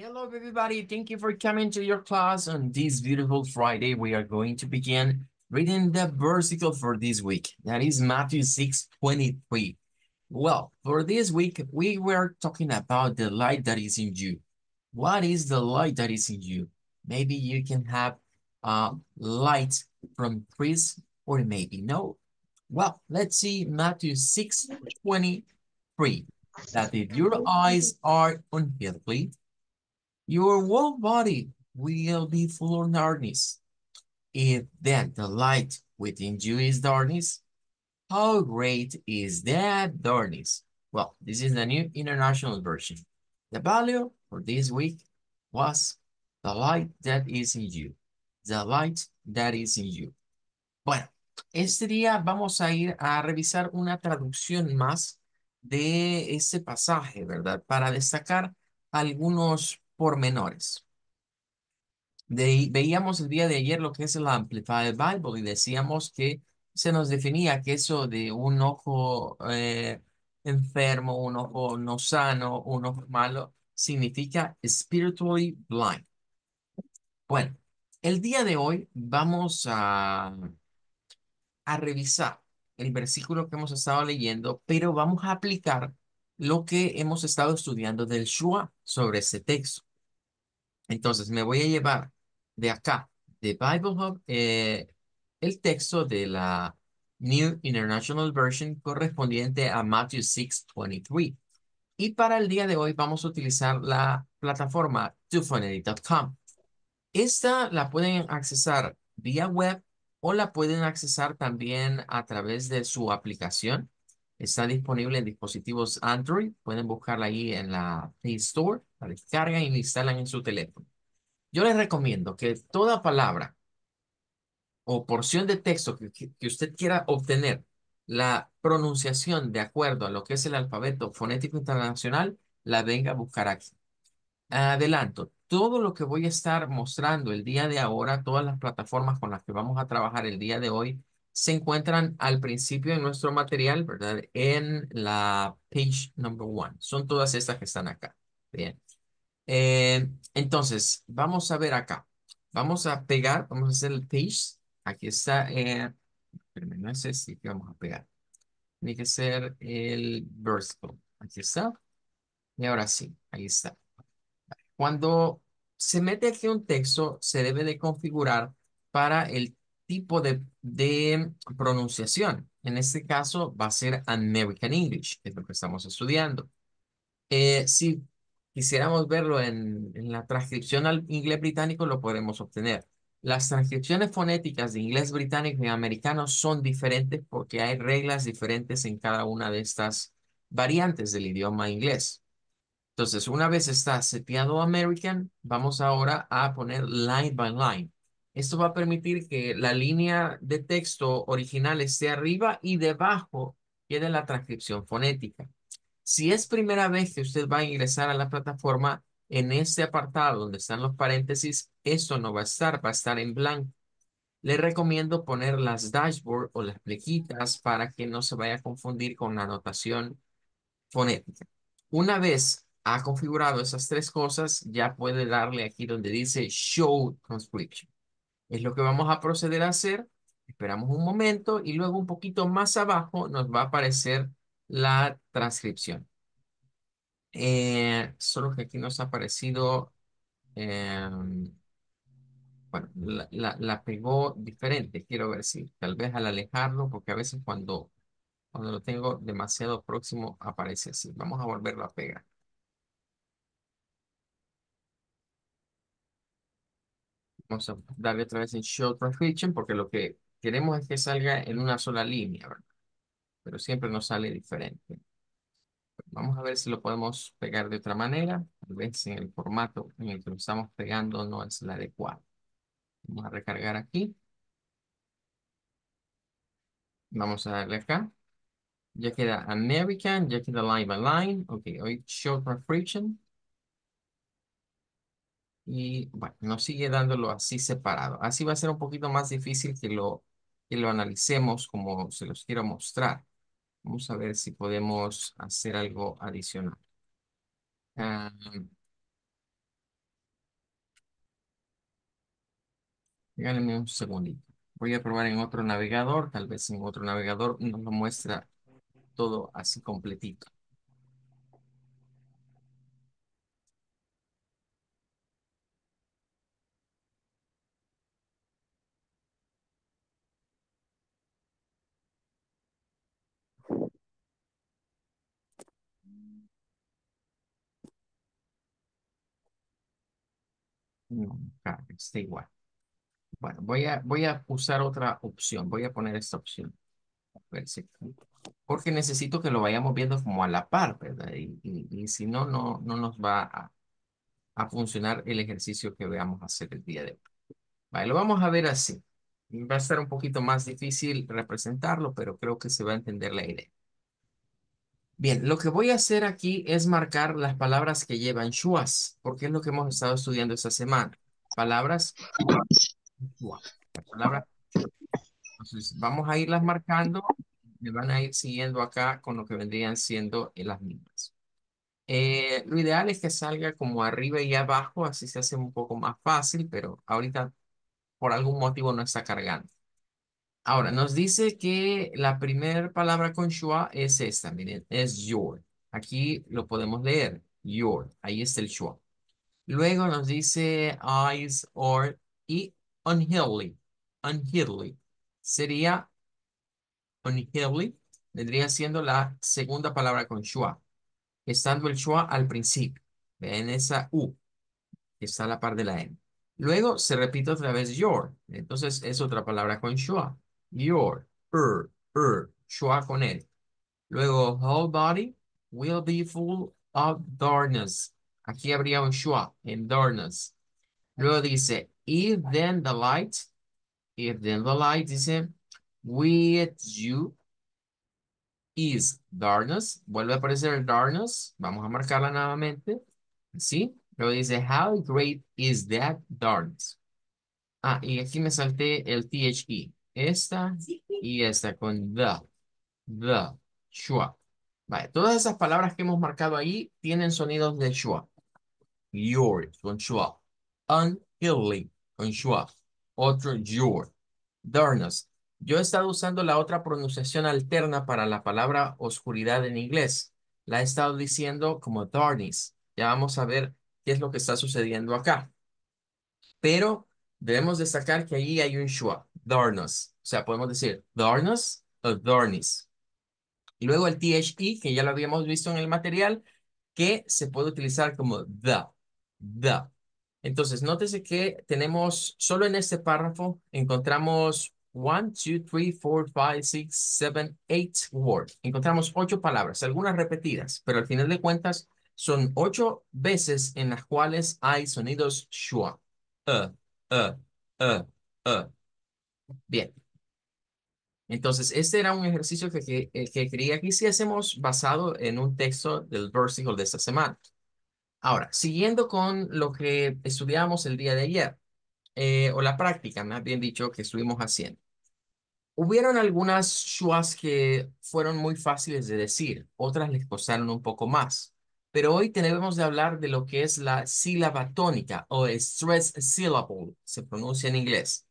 Hello, everybody. Thank you for coming to your class on this beautiful Friday. We are going to begin reading the versicle for this week. That is Matthew 6, 23. Well, for this week, we were talking about the light that is in you. What is the light that is in you? Maybe you can have uh, light from trees or maybe no. Well, let's see Matthew 6, 23. That if your eyes are unhealthy, your whole body will be full of darkness. If then the light within you is darkness, how great is that darkness? Well, this is the new international version. The value for this week was the light that is in you. The light that is in you. Bueno, este día vamos a ir a revisar una traducción más de ese pasaje, ¿verdad? Para destacar algunos por menores. veíamos el día de ayer lo que es la Amplified Bible y decíamos que se nos definía que eso de un ojo eh, enfermo, un ojo no sano, un ojo malo, significa spiritually blind. Bueno, el día de hoy vamos a, a revisar el versículo que hemos estado leyendo, pero vamos a aplicar lo que hemos estado estudiando del Shua sobre ese texto. Entonces, me voy a llevar de acá, de Bible Hub, eh, el texto de la New International Version correspondiente a Matthew 6.23. Y para el día de hoy vamos a utilizar la plataforma tufonedy.com. Esta la pueden accesar vía web o la pueden accesar también a través de su aplicación. Está disponible en dispositivos Android. Pueden buscarla ahí en la Play Store la descargan y la instalan en su teléfono. Yo les recomiendo que toda palabra o porción de texto que, que, usted quiera obtener la pronunciación de acuerdo a lo que es el alfabeto fonético internacional, la venga a buscar aquí. Adelanto, todo lo que voy a estar mostrando el día de ahora, todas las plataformas con las que vamos a trabajar el día de hoy, se encuentran al principio de nuestro material, ¿verdad? En la page number one. Son todas estas que están acá. Bien. Eh, entonces, vamos a ver acá. Vamos a pegar, vamos a hacer el page. Aquí está, eh, no sé si que vamos a pegar. Tiene que ser el vertical. Aquí está. Y ahora sí, ahí está. Cuando se mete aquí un texto, se debe de configurar para el tipo de, de pronunciación. En este caso va a ser American English, es lo que estamos estudiando. Eh, si quisiéramos verlo en, la transcripción al inglés británico, lo podemos obtener. Las transcripciones fonéticas de inglés británico y americano son diferentes porque hay reglas diferentes en cada una de estas variantes del idioma inglés. Entonces, una vez está seteado American, vamos ahora a poner line by line. Esto va a permitir que la línea de texto original esté arriba y debajo quede la transcripción fonética. Si es primera vez que usted va a ingresar a la plataforma, en este apartado donde están los paréntesis, esto no va a estar, va a estar en blanco. Le recomiendo poner las dashboards o las flequitas para que no se vaya a confundir con la notación fonética. Una vez ha configurado esas tres cosas, ya puede darle aquí donde dice Show Transcription. Es lo que vamos a proceder a hacer. Esperamos un momento y luego un poquito más abajo nos va a aparecer la transcripción. Eh, solo que aquí nos ha aparecido, em, bueno, la, pegó diferente. Quiero ver si tal vez al alejarlo, porque a veces cuando, cuando lo tengo demasiado próximo aparece así. Vamos a volverlo a pegar. Vamos a darle otra vez en Show Transcription porque lo que queremos es que salga en una sola línea, ¿verdad? pero siempre nos sale diferente. Vamos a ver si lo podemos pegar de otra manera. Tal vez en el formato en el que lo estamos pegando no es el adecuado. Vamos a recargar aquí. Vamos a darle acá. Ya queda American, ya queda line by line. Ok, hoy short refriction. Y bueno, nos sigue dándolo así separado. Así va a ser un poquito más difícil que lo, que lo analicemos como se los quiero mostrar. Vamos a ver si podemos hacer algo adicional. Um, un segundito. Voy a probar en otro navegador. Tal vez en otro navegador nos lo muestra todo así completito. No, mm, está igual. Bueno, voy a, voy a usar otra opción. Voy a poner esta opción. Porque necesito que lo vayamos viendo como a la par, ¿verdad? Y, si no, no, no nos va a, funcionar el ejercicio que veamos hacer el día de hoy. Vale, lo vamos a ver así. Va a ser un poquito más difícil representarlo, pero creo que se va a entender la idea. Bien, lo que voy a hacer aquí es marcar las palabras que llevan shuas, porque es lo que hemos estado estudiando esta semana. Palabras Entonces, vamos a irlas marcando. Me van a ir siguiendo acá con lo que vendrían siendo las mismas. Eh, lo ideal es que salga como arriba y abajo, así se hace un poco más fácil, pero ahorita por algún motivo no está cargando. Ahora, nos dice que la primera palabra con shua es esta, miren, es your. Aquí lo podemos leer, your. Ahí está el shua. Luego nos dice eyes or y unhilly, unhilly. Sería unhilly, vendría siendo la segunda palabra con shua, estando el shua al principio. Ven esa u, que está a la par de la n. Luego se repite otra vez your, entonces es otra palabra con shua. your, er, er, chua con él. Luego, whole body will be full of darkness. Aquí habría un shua, en darkness. Luego dice, if then the light, if then the light, dice, with you is darkness. Vuelve a aparecer el darkness. Vamos a marcarla nuevamente. ¿Sí? Luego dice, how great is that darkness? Ah, y aquí me salté el THE. esta y esta con the, the, shua. Vale, todas esas palabras que hemos marcado ahí tienen sonidos de schwa. Your con shua. Unhealing con shua. Otro your. Darkness. Yo he estado usando la otra pronunciación alterna para la palabra oscuridad en inglés. La he estado diciendo como Darnis. Ya vamos a ver qué es lo que está sucediendo acá. Pero debemos destacar que allí hay un shua. Dornos. O sea, podemos decir Dornos o Dornis. Y luego el THE, que ya lo habíamos visto en el material, que se puede utilizar como the, Da. Entonces, nótese que tenemos, solo en este párrafo, encontramos 1, 2, 3, 4, 5, 6, 7, 8 words. Encontramos ocho palabras, algunas repetidas, pero al final de cuentas son ocho veces en las cuales hay sonidos shua. Uh, uh, uh, uh. Bien. Entonces, este era un ejercicio que, eh, que, quería que hiciésemos basado en un texto del versículo de esta semana. Ahora, siguiendo con lo que estudiamos el día de ayer, eh, o la práctica, más bien dicho, que estuvimos haciendo. Hubieron algunas shuas que fueron muy fáciles de decir, otras les costaron un poco más. Pero hoy tenemos de hablar de lo que es la sílaba tónica o stress syllable, se pronuncia en inglés.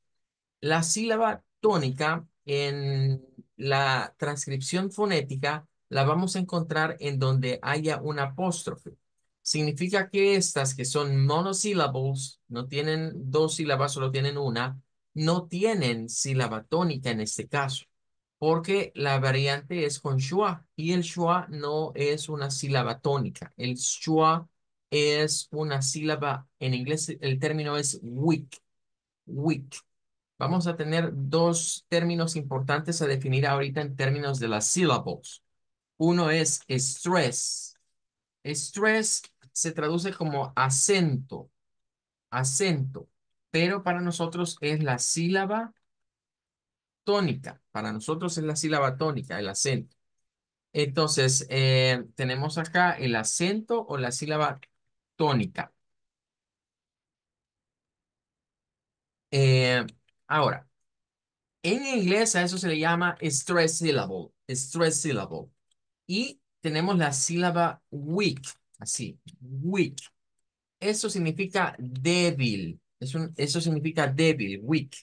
La sílaba tónica en la transcripción fonética la vamos a encontrar en donde haya un apóstrofe. Significa que estas que son monosílabos, no tienen dos sílabas, solo tienen una, no tienen sílaba tónica en este caso, porque la variante es con schwa y el schwa no es una sílaba tónica. El schwa es una sílaba, en inglés el término es weak, weak, vamos a tener dos términos importantes a definir ahorita en términos de las sílabos. Uno es stress. Stress se traduce como acento, acento, pero para nosotros es la sílaba tónica. Para nosotros es la sílaba tónica, el acento. Entonces, eh, tenemos acá el acento o la sílaba tónica. Eh, Ahora, en inglés a eso se le llama stress syllable, stress syllable. Y tenemos la sílaba weak, así, weak. Eso significa débil, eso significa débil, weak.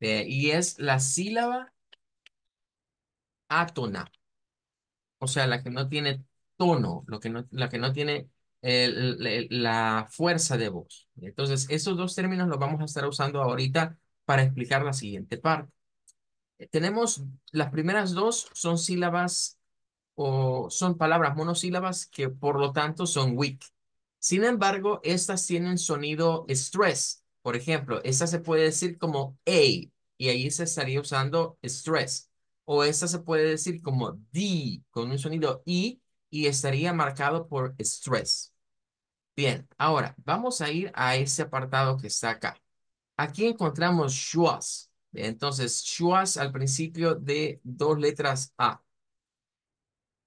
Eh, y es la sílaba átona, o sea, la que no tiene tono, lo que no, la que no tiene la fuerza de voz. Entonces, esos dos términos los vamos a estar usando ahorita para explicar la siguiente parte. Eh, tenemos las primeras dos son sílabas o son palabras monosílabas que por lo tanto son weak. Sin embargo, estas tienen sonido stress. Por ejemplo, esta se puede decir como A y ahí se estaría usando stress. O esta se puede decir como D con un sonido I y estaría marcado por stress. Bien, ahora vamos a ir a ese apartado que está acá. Aquí encontramos shuas. Entonces, shuas al principio de dos letras A.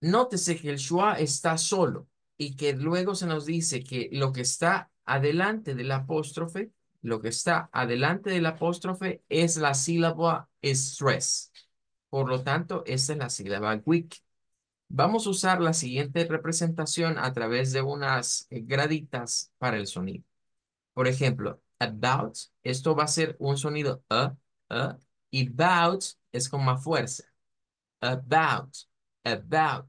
Nótese que el schwa está solo y que luego se nos dice que lo que está adelante del apóstrofe, lo que está adelante del apóstrofe es la sílaba stress. Por lo tanto, esta es la sílaba weak. Vamos a usar la siguiente representación a través de unas eh, graditas para el sonido. Por ejemplo, about. Esto va a ser un sonido a, a, y about es con más fuerza. About, about.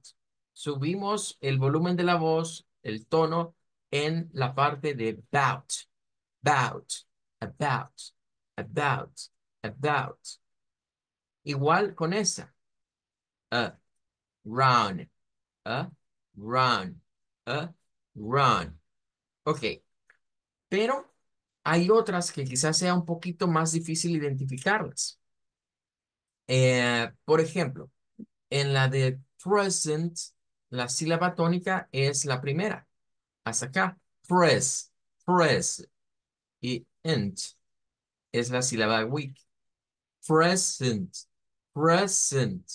Subimos el volumen de la voz, el tono, en la parte de about, about, about, about, about. Igual con esa. A, Run. a, run, a, run. Ok. Pero hay otras que quizás sea un poquito más difícil identificarlas. Eh, por ejemplo, en la de present, la sílaba tónica es la primera. Hasta acá. Press, press. Y ent es la sílaba weak. Present, present,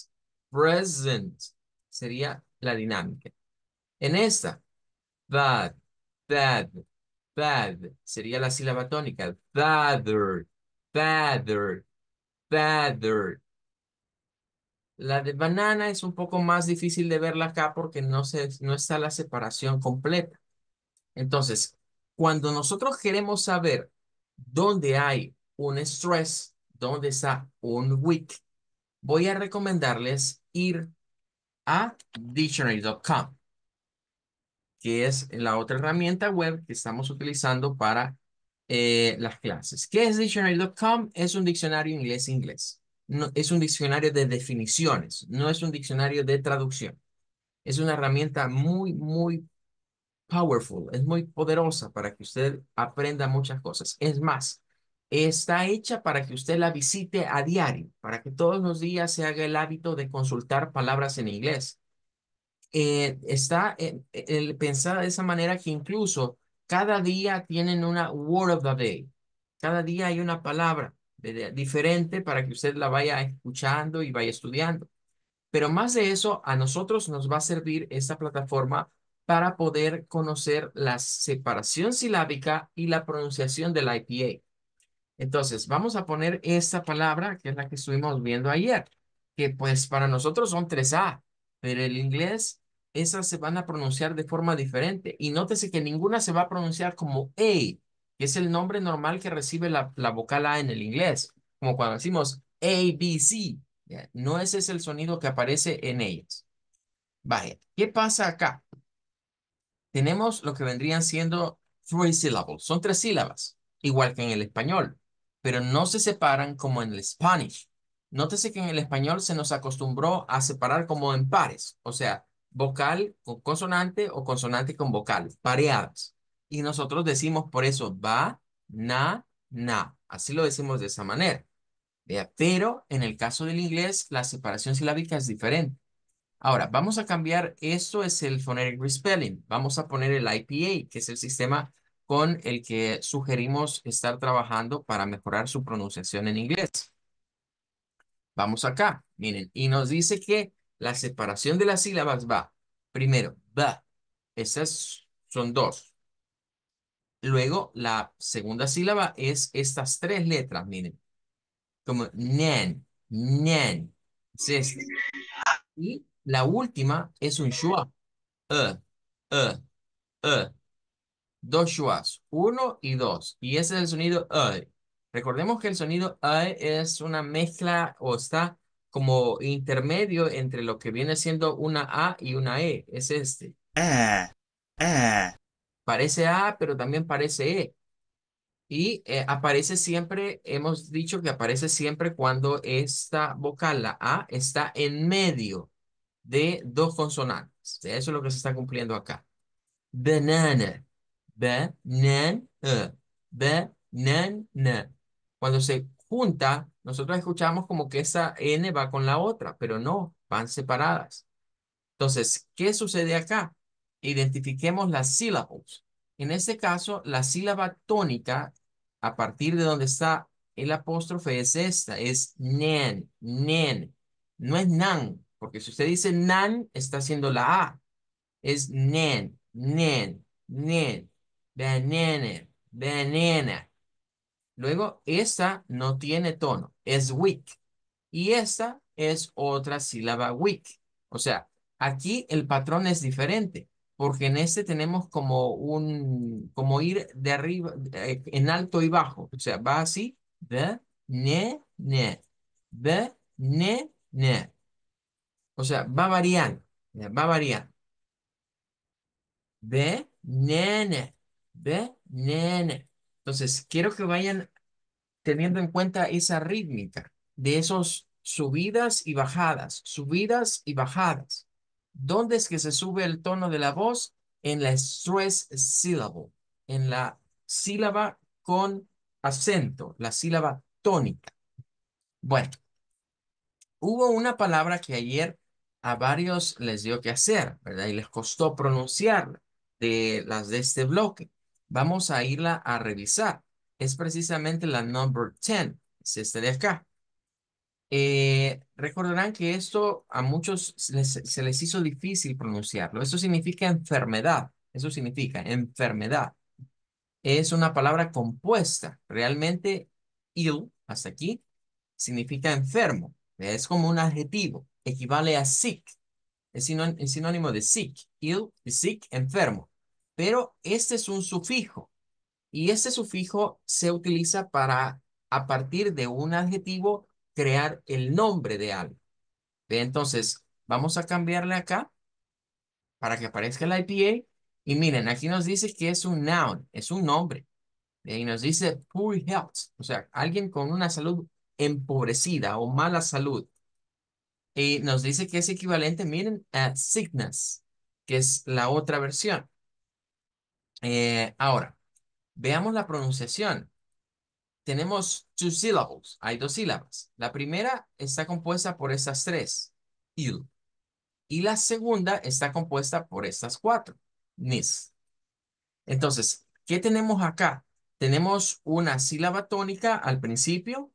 present. Sería la dinámica. En esta, that, that, Bad. Sería la sílaba tónica. Father. Father. Father. La de banana es un poco más difícil de verla acá porque no, se, no está la separación completa. Entonces, cuando nosotros queremos saber dónde hay un stress, dónde está un weak, voy a recomendarles ir a dictionary.com que es la otra herramienta web que estamos utilizando para eh, las clases. ¿Qué es dictionary.com? Es un diccionario inglés-inglés. No, es un diccionario de definiciones, no es un diccionario de traducción. Es una herramienta muy, muy powerful, es muy poderosa para que usted aprenda muchas cosas. Es más, está hecha para que usted la visite a diario, para que todos los días se haga el hábito de consultar palabras en inglés eh, está eh, pensada de esa manera que incluso cada día tienen una word of the day. Cada día hay una palabra diferente para que usted la vaya escuchando y vaya estudiando. Pero más de eso, a nosotros nos va a servir esta plataforma para poder conocer la separación silábica y la pronunciación del IPA. Entonces, vamos a poner esta palabra, que es la que estuvimos viendo ayer, que pues para nosotros son 3A, pero el inglés esas se van a pronunciar de forma diferente. Y nótese que ninguna se va a pronunciar como A, e", que es el nombre normal que recibe la, la vocal A en el inglés, como cuando decimos ABC. C. No ese es el sonido que aparece en ellas. Vaya, ¿qué pasa acá? Tenemos lo que vendrían siendo three syllables. Son tres sílabas, igual que en el español, pero no se separan como en el Spanish. Nótese que en el español se nos acostumbró a separar como en pares, o sea, vocal con consonante o consonante con vocal, pareadas. Y nosotros decimos por eso va, na, na. Así lo decimos de esa manera. Pero en el caso del inglés, la separación silábica es diferente. Ahora, vamos a cambiar, esto es el phonetic respelling. Vamos a poner el IPA, que es el sistema con el que sugerimos estar trabajando para mejorar su pronunciación en inglés. Vamos acá, miren, y nos dice que la separación de las sílabas va, primero, va esas son dos. Luego, la segunda sílaba es estas tres letras, miren. Como nen, nen, este. Y la última es un shua, e, e, e. Dos shuas, uno y dos. Y ese es el sonido e. Recordemos que el sonido e es una mezcla o está como intermedio entre lo que viene siendo una A y una E, es este. Ah, ah. Parece A, pero también parece E. Y eh, aparece siempre, hemos dicho que aparece siempre cuando esta vocal, la A, está en medio de dos consonantes. Eso es lo que se está cumpliendo acá. Banana. Cuando se junta nosotros escuchamos como que esa N va con la otra, pero no, van separadas. Entonces, ¿qué sucede acá? Identifiquemos las sílabas. En este caso, la sílaba tónica, a partir de donde está el apóstrofe, es esta, es nen, nen. No es nan, porque si usted dice nan, está haciendo la A. Es nen, nen, nen, banana, banana. Luego, esa no tiene tono, es weak. Y esa es otra sílaba weak. O sea, aquí el patrón es diferente, porque en este tenemos como un, como ir de arriba, eh, en alto y bajo. O sea, va así, de, ne, ne, de, ne, ne. O sea, va variando, va variando. De, nene, de, ne entonces, quiero que vayan teniendo en cuenta esa rítmica de esos subidas y bajadas, subidas y bajadas. ¿Dónde es que se sube el tono de la voz? En la stress syllable, en la sílaba con acento, la sílaba tónica. Bueno, hubo una palabra que ayer a varios les dio que hacer, ¿verdad? Y les costó pronunciarla de las de este bloque vamos a irla a revisar. Es precisamente la number 10, es esta de acá. Eh, recordarán que esto a muchos se les hizo difícil pronunciarlo. Eso significa enfermedad. Eso significa enfermedad. Es una palabra compuesta. Realmente, ill, hasta aquí, significa enfermo. Es como un adjetivo. Equivale a sick. Es, sinónimo de sick. Ill, sick, enfermo. Pero este es un sufijo y este sufijo se utiliza para, a partir de un adjetivo, crear el nombre de algo. Entonces, vamos a cambiarle acá para que aparezca la IPA. Y miren, aquí nos dice que es un noun, es un nombre. Y nos dice poor health, o sea, alguien con una salud empobrecida o mala salud. Y nos dice que es equivalente, miren, a sickness, que es la otra versión. Eh, ahora, veamos la pronunciación. Tenemos two syllables, hay dos sílabas. La primera está compuesta por estas tres, il. Y la segunda está compuesta por estas cuatro, nis. Entonces, ¿qué tenemos acá? Tenemos una sílaba tónica al principio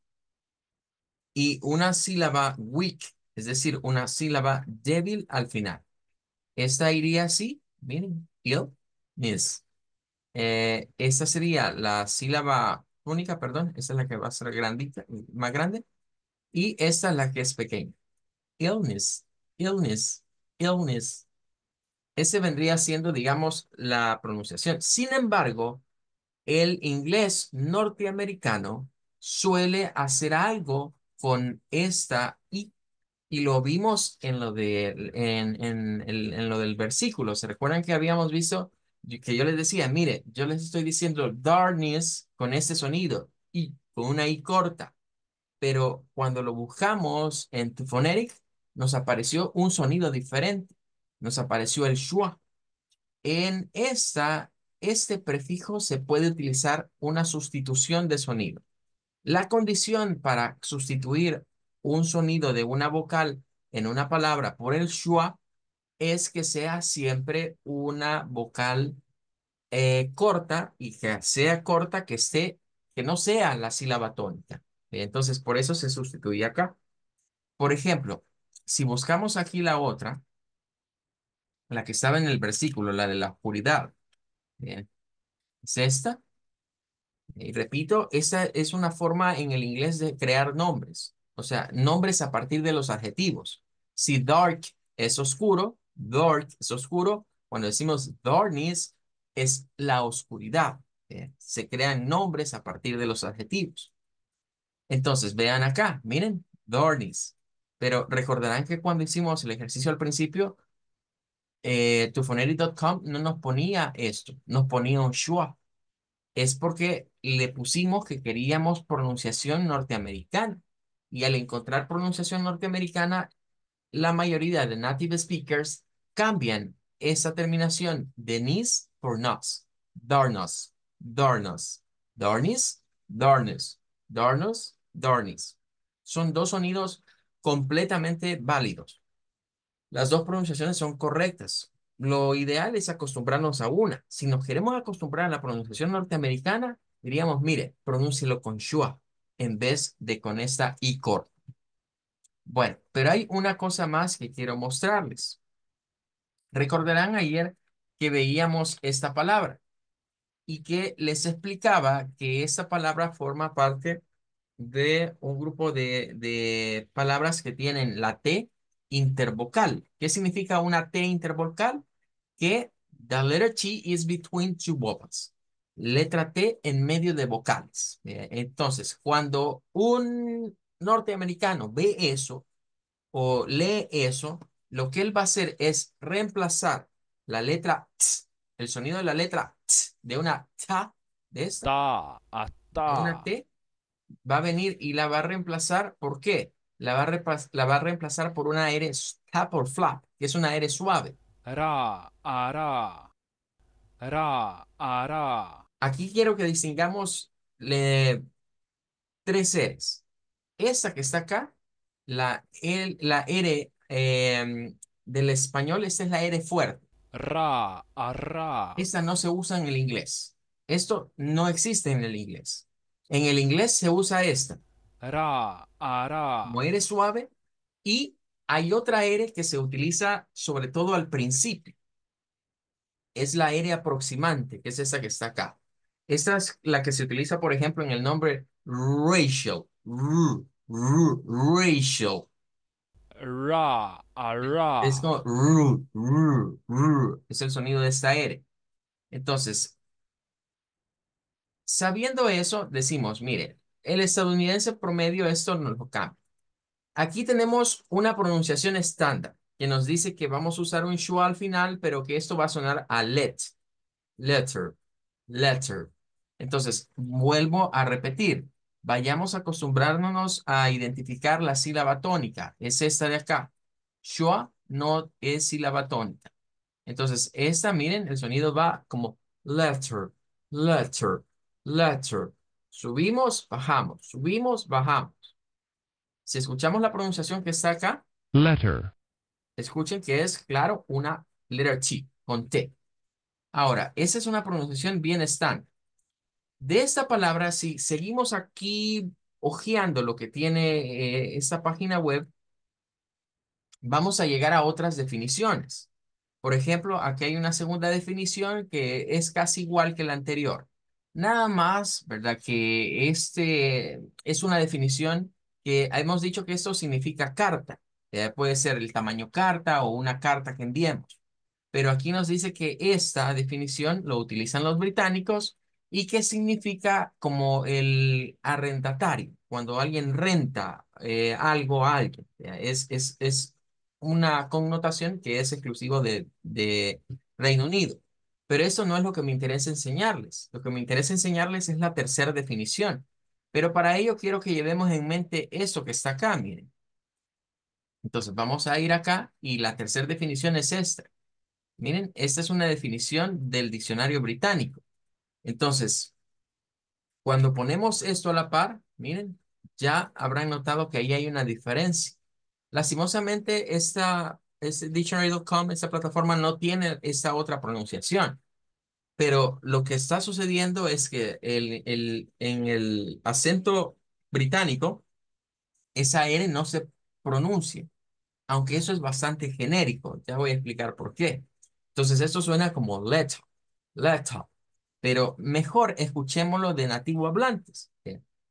y una sílaba weak, es decir, una sílaba débil al final. Esta iría así, miren, il, nis. Eh, esa sería la sílaba única, perdón, esa es la que va a ser grandita, más grande, y esta es la que es pequeña. Illness, illness, illness. Ese vendría siendo, digamos, la pronunciación. Sin embargo, el inglés norteamericano suele hacer algo con esta I. Y lo vimos en lo, de, en, en lo del versículo. ¿Se recuerdan que habíamos visto que yo les decía, mire, yo les estoy diciendo darkness con este sonido y con una i corta, pero cuando lo buscamos en Phonetic nos apareció un sonido diferente, nos apareció el schwa. En esta, este prefijo se puede utilizar una sustitución de sonido. La condición para sustituir un sonido de una vocal en una palabra por el schwa es que sea siempre una vocal eh, corta y que sea corta que esté, que no sea la sílaba tónica. Entonces, por eso se sustituye acá. Por ejemplo, si buscamos aquí la otra, la que estaba en el versículo, la de la oscuridad, bien, es esta. Y repito, esta es una forma en el inglés de crear nombres, o sea, nombres a partir de los adjetivos. Si dark es oscuro, dark es oscuro. Cuando decimos darkness, es la oscuridad. ¿eh? Se crean nombres a partir de los adjetivos. Entonces, vean acá, miren, darkness. Pero recordarán que cuando hicimos el ejercicio al principio, eh, no nos ponía esto, nos ponía un schwa. Es porque le pusimos que queríamos pronunciación norteamericana. Y al encontrar pronunciación norteamericana, la mayoría de native speakers cambian esa terminación de nis por nos. Darnos, darnos, darnis, darnos, darnos, darnis. Son dos sonidos completamente válidos. Las dos pronunciaciones son correctas. Lo ideal es acostumbrarnos a una. Si nos queremos acostumbrar a la pronunciación norteamericana, diríamos, mire, pronúncielo con shua en vez de con esta i Bueno, pero hay una cosa más que quiero mostrarles. Recordarán ayer que veíamos esta palabra y que les explicaba que esta palabra forma parte de un grupo de, de palabras que tienen la T intervocal. ¿Qué significa una T intervocal? Que the letter T is between two vocals. Letra T en medio de vocales. Eh, entonces, cuando un norteamericano ve eso o lee eso, lo que él va a hacer es reemplazar la letra t, el sonido de la letra t, de una ta, de esta, una t, va a venir y la va a reemplazar, ¿por qué? La va a, la va a reemplazar por una R tap or flap, que es una R suave. Ra, ara, ra, ara. Aquí quiero que distingamos le, tres R's. Esta que está acá, la, el, la R Em, del español, esta es la R e fuerte. Ra, arra. Esta no se usa en el inglés. Esto no existe en el inglés. En el inglés se usa esta. Ra, Como R e suave. Y hay otra R e que se utiliza sobre todo al principio. Es la R aproximante, que es esta que está acá. Esta es la que se utiliza, por ejemplo, en el nombre RACIAL R, r, Rachel ra, Es Es el sonido de esta R. Entonces, sabiendo eso, decimos, mire, el estadounidense promedio esto no lo cambia. Aquí tenemos una pronunciación estándar que nos dice que vamos a usar un schwa al final, pero que esto va a sonar a let, letter, letter. Entonces, vuelvo a repetir vayamos a acostumbrarnos a identificar la sílaba tónica. Es esta de acá. Shua no es sílaba tónica. Entonces, esta, miren, el sonido va como letter, letter, letter. Subimos, bajamos, subimos, bajamos. Si escuchamos la pronunciación que está acá. Letter. Escuchen que es, claro, una letter T, con T. Ahora, esa es una pronunciación bien estándar de esta palabra, si seguimos aquí hojeando lo que tiene eh, esta página web, vamos a llegar a otras definiciones. Por ejemplo, aquí hay una segunda definición que es casi igual que la anterior. Nada más, ¿verdad? Que este es una definición que hemos dicho que esto significa carta. Eh, puede ser el tamaño carta o una carta que enviemos. Pero aquí nos dice que esta definición lo utilizan los británicos ¿Y qué significa como el arrendatario? Cuando alguien renta eh, algo a alguien, es, es, es una connotación que es exclusiva de, de Reino Unido. Pero eso no es lo que me interesa enseñarles. Lo que me interesa enseñarles es la tercera definición. Pero para ello quiero que llevemos en mente eso que está acá, miren. Entonces vamos a ir acá y la tercera definición es esta. Miren, esta es una definición del diccionario británico. Entonces, cuando ponemos esto a la par, miren, ya habrán notado que ahí hay una diferencia. Lastimosamente, esta, dictionary.com, esta plataforma no tiene esta otra pronunciación. Pero lo que está sucediendo es que el, el, en el acento británico, esa R no se pronuncia, aunque eso es bastante genérico. Ya voy a explicar por qué. Entonces, esto suena como Let pero mejor escuchémoslo de nativo hablantes.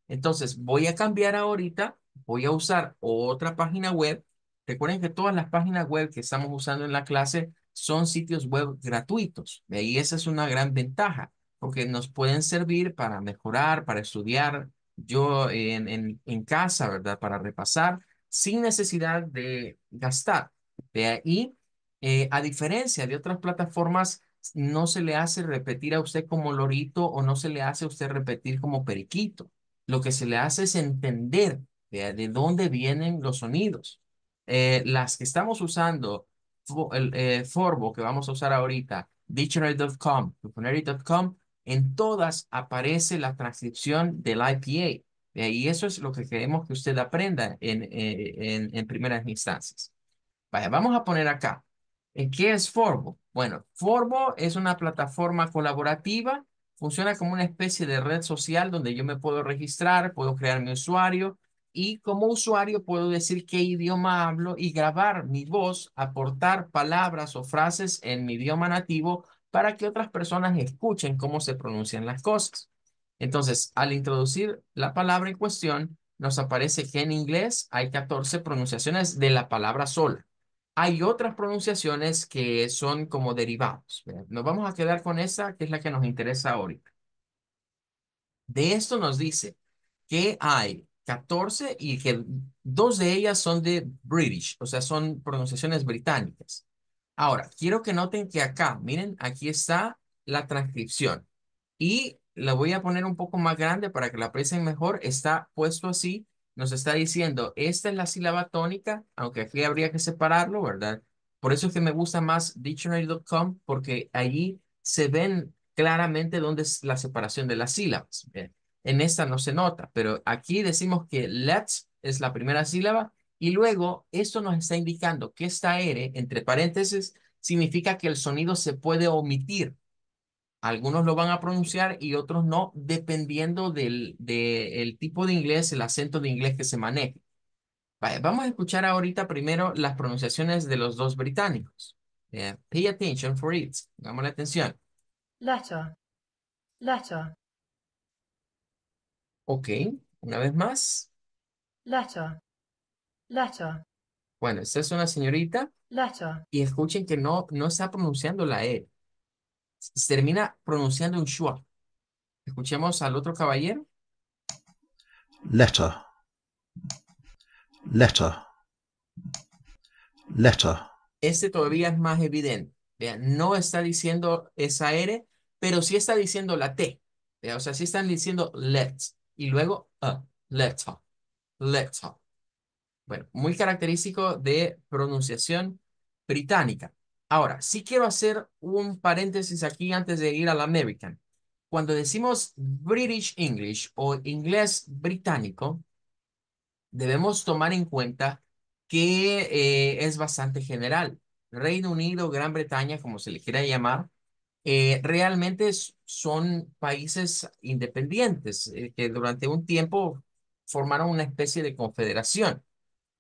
Entonces, voy a cambiar ahorita, voy a usar otra página web. Recuerden que todas las páginas web que estamos usando en la clase son sitios web gratuitos. De Y esa es una gran ventaja, porque nos pueden servir para mejorar, para estudiar, yo en, en, casa, ¿verdad? Para repasar, sin necesidad de gastar. De ahí, eh, a diferencia de otras plataformas no se le hace repetir a usted como lorito o no se le hace a usted repetir como periquito. Lo que se le hace es entender de, dónde vienen los sonidos. Eh, las que estamos usando, el eh, Forbo que vamos a usar ahorita, dictionary.com, en todas aparece la transcripción del IPA. y eso es lo que queremos que usted aprenda en, eh, en, en primeras instancias. Vaya, vamos a poner acá. ¿En qué es Forbo? Bueno, Forbo es una plataforma colaborativa, funciona como una especie de red social donde yo me puedo registrar, puedo crear mi usuario y como usuario puedo decir qué idioma hablo y grabar mi voz, aportar palabras o frases en mi idioma nativo para que otras personas escuchen cómo se pronuncian las cosas. Entonces, al introducir la palabra en cuestión, nos aparece que en inglés hay 14 pronunciaciones de la palabra sola. Hay otras pronunciaciones que son como derivados. Nos vamos a quedar con esa, que es la que nos interesa ahorita. De esto nos dice que hay 14 y que dos de ellas son de British, o sea, son pronunciaciones británicas. Ahora, quiero que noten que acá, miren, aquí está la transcripción. Y la voy a poner un poco más grande para que la aprecien mejor. Está puesto así nos está diciendo, esta es la sílaba tónica, aunque aquí habría que separarlo, ¿verdad? Por eso es que me gusta más dictionary.com, porque allí se ven claramente dónde es la separación de las sílabas. En esta no se nota, pero aquí decimos que let's es la primera sílaba y luego esto nos está indicando que esta R, entre paréntesis, significa que el sonido se puede omitir. Algunos lo van a pronunciar y otros no, dependiendo del tipo de inglés, el acento de inglés que se maneje. vamos a escuchar ahorita primero las pronunciaciones de los dos británicos. Eh, pay attention for it. Damos la atención. Letter. Letter. Ok, una vez más. Letter. Letter. Bueno, esta es una señorita. Letter. Y escuchen que no, no está pronunciando la E se termina pronunciando un schwa. Escuchemos al otro caballero. Letter. Letter. Letter. Este todavía es más evidente. Vean, no está diciendo esa R, pero sí está diciendo la T. o sea, sí están diciendo let y luego a, uh, letter. Letter. Bueno, muy característico de pronunciación británica. Ahora, sí quiero hacer un paréntesis aquí antes de ir al American. Cuando decimos British English o inglés británico, debemos tomar en cuenta que eh, es bastante general. Reino Unido, Gran Bretaña, como se le quiera llamar, eh, realmente son países independientes eh, que durante un tiempo formaron una especie de confederación.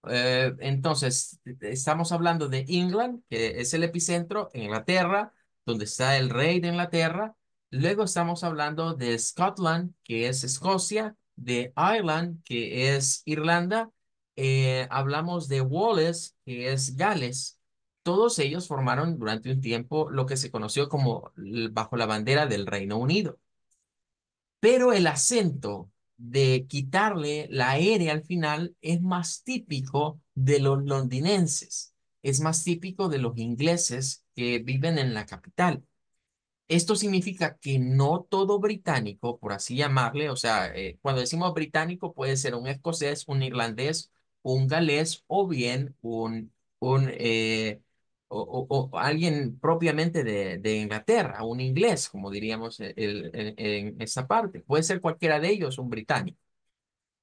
Eh, entonces, e, e, estamos hablando de England, que es el epicentro, en Inglaterra, donde está el rey de Inglaterra. Luego estamos hablando de Scotland, que es Escocia, de Ireland, que es Irlanda. Eh, hablamos de Wales, que es Gales. Todos ellos formaron durante un tiempo lo que se conoció como bajo la bandera del Reino Unido. Pero el acento de quitarle la R al final es más típico de los londinenses, es más típico de los ingleses que viven en la capital. Esto significa que no todo británico, por así llamarle, o sea, eh, cuando decimos británico puede ser un escocés, un irlandés, un galés o bien un, un eh, o, o, o alguien propiamente de, de, Inglaterra, un inglés, como diríamos e, e, en esa parte. Puede ser cualquiera de ellos, un británico.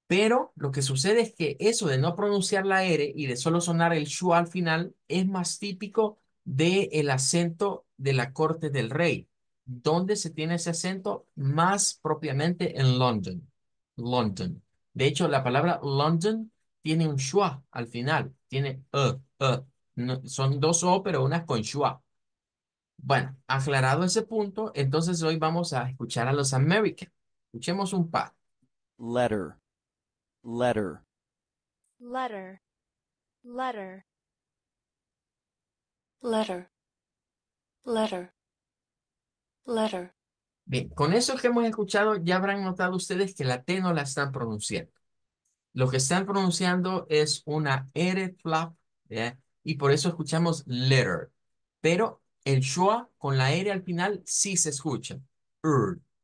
Pero lo que sucede es que eso de no pronunciar la R y de solo sonar el schwa al final es más típico del acento de la corte del rey. donde se tiene ese acento? Más propiamente en London. London. De hecho, la palabra London tiene un schwa al final, tiene e, e son dos O, pero una con schwa. Bueno, aclarado ese punto, entonces hoy vamos a escuchar a los American. Escuchemos un par. Letter. Letter. Letter. Letter. Letter. Letter. Letter. Bien, con eso que hemos escuchado ya habrán notado ustedes que la T no la están pronunciando. Lo que están pronunciando es una R flap, ¿eh? y por eso escuchamos letter. Pero el schwa con la R al final sí se escucha.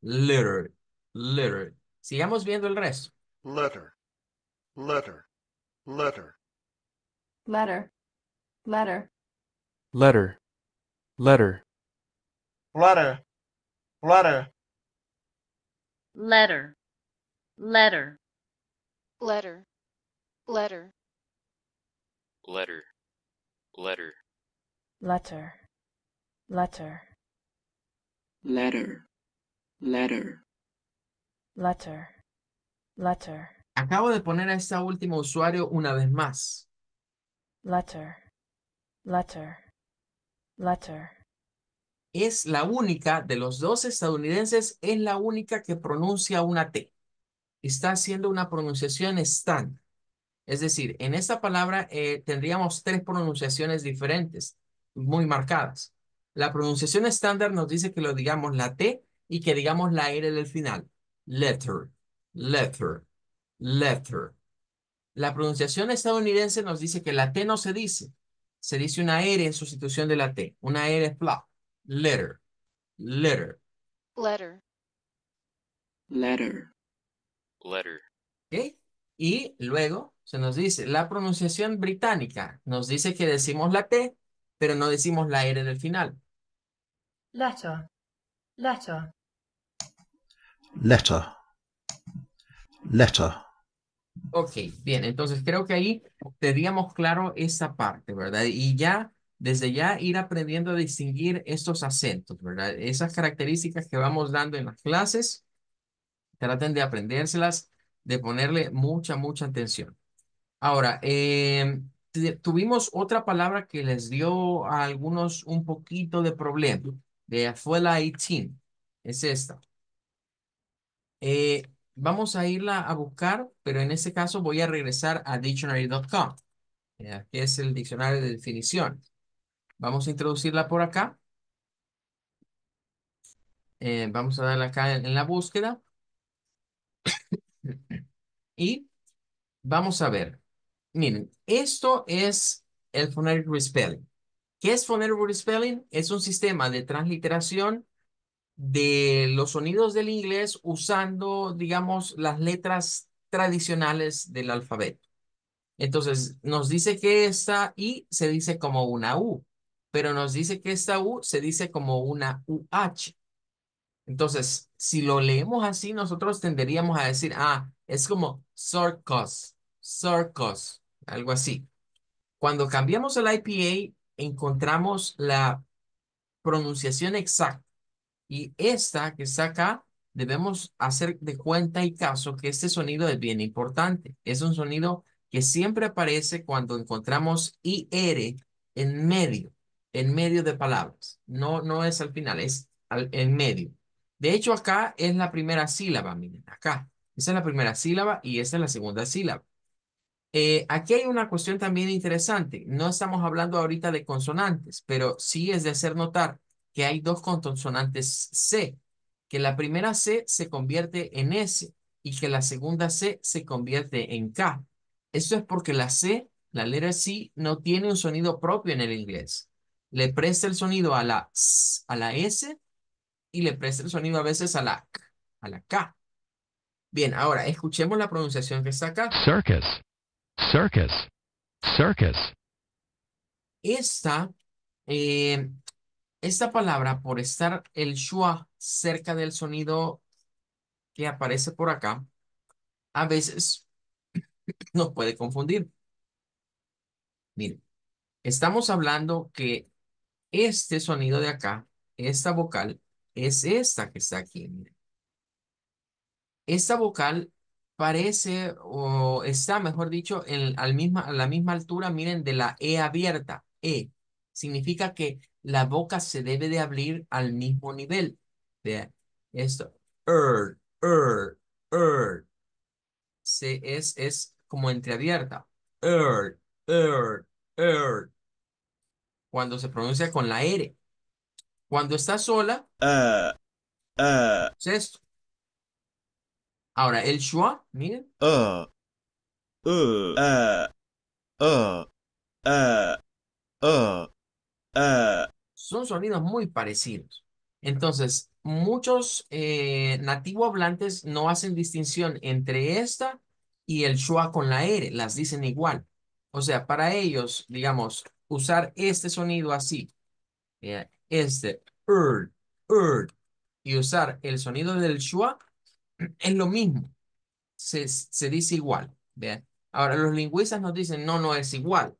letter, letter. Sigamos viendo el resto. Letter, letter, letter. Letter, letter. Letter, letter. Letter, letter. Letter, letter. Letter, letter. Letter letter letter letter letter letter letter letter Acabo de poner a este último usuario una vez más. Letter letter letter es la única de los dos estadounidenses, es la única que pronuncia una T. Está haciendo una pronunciación stand. Es decir, en esta palabra eh, tendríamos tres pronunciaciones diferentes, muy marcadas. La pronunciación estándar nos dice que lo digamos la T y que digamos la R del final. Letter, letter, letter. La pronunciación estadounidense nos dice que la T no se dice. Se dice una R en sustitución de la T. Una R es Letter, letter. Letter. Letter. Letter. Y luego se nos dice, la pronunciación británica nos dice que decimos la T, pero no decimos la R del final. Letter. Letter. Letter. Letter. Ok, bien, entonces creo que ahí teníamos claro esa parte, ¿verdad? Y ya, desde ya ir aprendiendo a distinguir estos acentos, ¿verdad? Esas características que vamos dando en las clases, traten de aprendérselas de ponerle mucha, mucha atención. Ahora, em, tuvimos otra palabra que les dio a algunos un poquito de problema. De, fue la 18. Es esta. Eh, vamos a irla a buscar, pero en este caso voy a regresar a dictionary.com, eh, que es el diccionario de definición. Vamos a introducirla por acá. Eh, vamos a darle acá en, en la búsqueda. Y vamos a ver. Miren, esto es el Phonetic Respelling. ¿Qué es Phonetic spelling? Es un sistema de transliteración de los sonidos del inglés usando, digamos, las letras tradicionales del alfabeto. Entonces, nos dice que esta I se dice como una U, pero nos dice que esta U se dice como una UH. Entonces, si lo leemos así, nosotros tenderíamos a decir, ah, es como circus, circus, algo así. Cuando cambiamos el IPA, encontramos la pronunciación exacta. Y esta que está acá, debemos hacer de cuenta y caso que este sonido es bien importante. Es un sonido que siempre aparece cuando encontramos IR en medio, en medio de palabras. No, no es al final, es al, en medio. De hecho, acá es la primera sílaba, miren, acá. Esa es la primera sílaba y esta es la segunda sílaba. Eh, aquí hay una cuestión también interesante. No estamos hablando ahorita de consonantes, pero sí es de hacer notar que hay dos consonantes C, que la primera C se convierte en S y que la segunda C se convierte en K. Eso es porque la C, la letra C, no tiene un sonido propio en el inglés. Le presta el sonido a a la S y le presta el sonido a veces a la K, a Bien, ahora escuchemos la pronunciación que está acá. Circus, circus, circus. Esta, eh, esta palabra, por estar el schwa cerca del sonido que aparece por acá, a veces nos puede confundir. Miren, estamos hablando que este sonido de acá, esta vocal, es esta que está aquí. Esta vocal parece o está, mejor dicho, en, al misma, a la misma altura, miren, de la E abierta, E. Significa que la boca se debe de abrir al mismo nivel. Vean, esto, er, er, er. es, es como entreabierta. Er, er, er. Cuando se pronuncia con la R. Cuando está sola, uh, uh. es esto. Ahora, el schwa, miren. Uh, Son sonidos muy parecidos. Entonces, muchos eh, nativo hablantes no hacen distinción entre esta y el schwa con la R, las dicen igual. O sea, para ellos, digamos, usar este sonido así, eh, este, er, er, y usar el sonido del schwa, es lo mismo. Se, dice igual. Ahora, los lingüistas nos dicen, no, no es igual.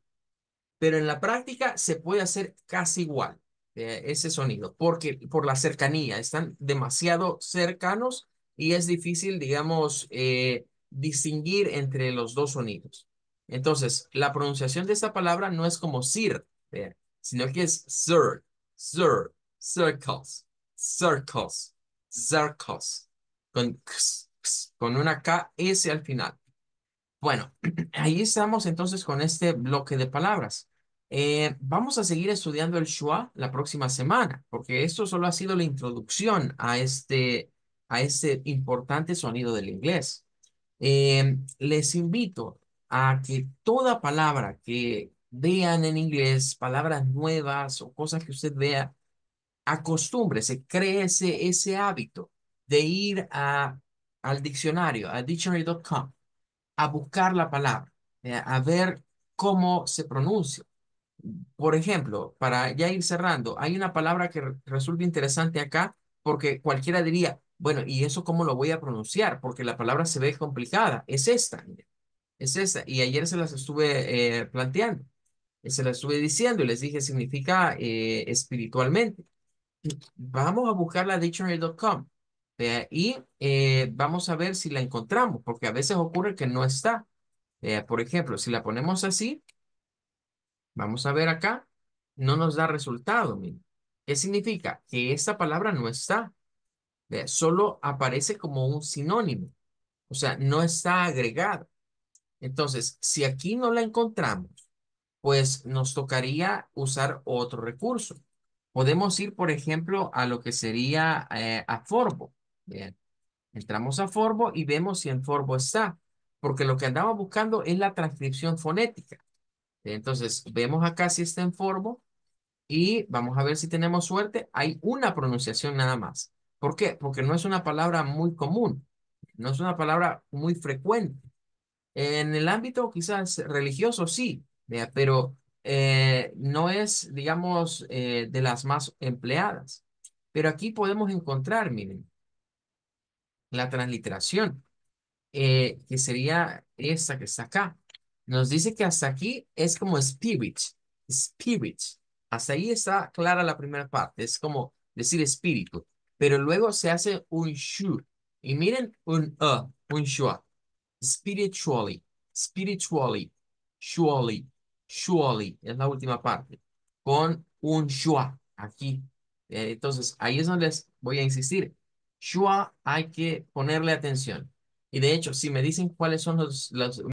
Pero en la práctica se puede hacer casi igual ese sonido, porque por la cercanía, están demasiado cercanos y es difícil, digamos, eh, distinguir entre los dos sonidos. Entonces, la pronunciación de esta palabra no es como sir, sino que es sir circles, circles, circles, con, una KS al final. Bueno, ahí estamos entonces con este bloque de palabras. Eh, vamos a seguir estudiando el Shua la próxima semana, porque esto solo ha sido la introducción a este, a este importante sonido del inglés. Eh, les invito a que toda palabra que, vean en inglés palabras nuevas o cosas que usted vea, se cree ese hábito de ir a, al diccionario, a dictionary.com, a buscar la palabra, eh, a ver cómo se pronuncia. Por ejemplo, para ya ir cerrando, hay una palabra que resulta interesante acá porque cualquiera diría, bueno, ¿y eso cómo lo voy a pronunciar? Porque la palabra se ve complicada. Es esta, es esta. Y ayer se las estuve eh, planteando. Se la estuve diciendo y les dije significa eh, espiritualmente. Vamos a buscar la dictionary.com y eh, vamos a ver si la encontramos, porque a veces ocurre que no está. por ejemplo, si la ponemos así, vamos a ver acá, no nos da resultado. ¿Qué significa? Que esta palabra no está. Solo aparece como un sinónimo. O sea, no está agregado. Entonces, si aquí no la encontramos, pues nos tocaría usar otro recurso. Podemos ir, por ejemplo, a lo que sería eh, a Forbo. Bien. Entramos a Forbo y vemos si en Forbo está, porque lo que andamos buscando es la transcripción fonética. Entonces, vemos acá si está en Forbo y vamos a ver si tenemos suerte. Hay una pronunciación nada más. ¿Por qué? Porque no es una palabra muy común, no es una palabra muy frecuente. En el ámbito quizás religioso, sí, pero eh, no es, digamos, eh, de las más empleadas. Pero aquí podemos encontrar, miren, la transliteración, eh, que sería esta que está acá. Nos dice que hasta aquí es como spirit, spirit. Hasta ahí está clara la primera parte, es como decir espíritu. Pero luego se hace un shu. Y miren, un a, ah, un shua. Spiritually, spiritually, surely es la última parte, con un shua aquí. Eh, entonces, ahí es donde les voy a insistir. Shua hay que ponerle atención. Y de hecho, si me dicen cuáles son los